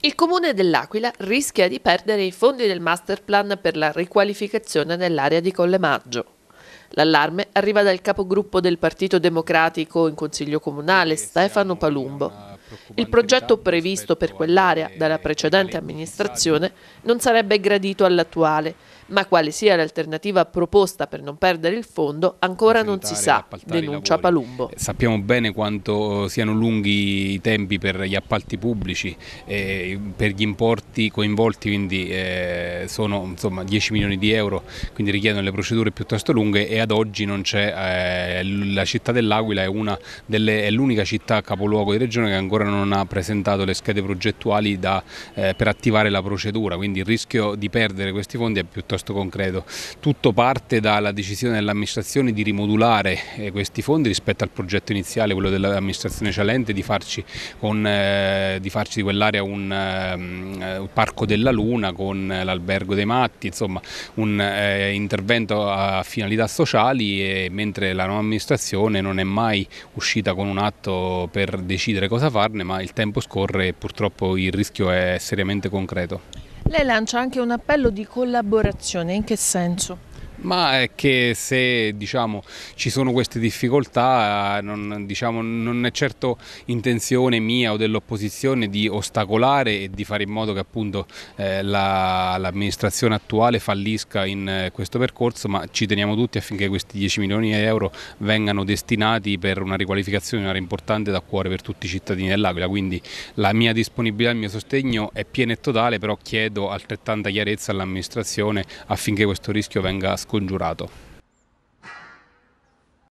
Il comune dell'Aquila rischia di perdere i fondi del masterplan per la riqualificazione dell'area di Colle Maggio. L'allarme arriva dal capogruppo del Partito Democratico in Consiglio Comunale, Stefano Palumbo. Il progetto previsto per quell'area dalla precedente amministrazione non sarebbe gradito all'attuale, ma quale sia l'alternativa proposta per non perdere il fondo ancora non si sa, denuncia Palumbo. Eh, sappiamo bene quanto siano lunghi i tempi per gli appalti pubblici, eh, per gli importi coinvolti quindi eh, sono insomma, 10 milioni di euro, quindi richiedono le procedure piuttosto lunghe e ad oggi non c'è, eh, la città dell'Aquila è, l'unica città capoluogo di regione che ancora non ha presentato le schede progettuali da, eh, per attivare la procedura, quindi il rischio di perdere questi fondi è piuttosto piuttosto concreto. Tutto parte dalla decisione dell'amministrazione di rimodulare eh, questi fondi rispetto al progetto iniziale, quello dell'amministrazione Cialente, di farci, con, eh, di, farci di quell'area un, eh, un, parco della Luna con l'albergo dei matti, insomma un eh, intervento a finalità sociali e mentre la nuova amministrazione non è mai uscita con un atto per decidere cosa farne, ma il tempo scorre e purtroppo il rischio è seriamente concreto. Lei lancia anche un appello di collaborazione, in che senso? Ma è che se diciamo, ci sono queste difficoltà non, diciamo, non, è certo intenzione mia o dell'opposizione di ostacolare e di fare in modo che appunto eh, l'amministrazione attuale fallisca in eh, questo percorso, ma ci teniamo tutti affinché questi 10 milioni di euro vengano destinati per una riqualificazione un'area importante da cuore per tutti i cittadini dell'Aquila. Quindi la mia disponibilità, e il mio sostegno è pieno e totale, però chiedo altrettanta chiarezza all'amministrazione affinché questo rischio venga sconfitto scongiurato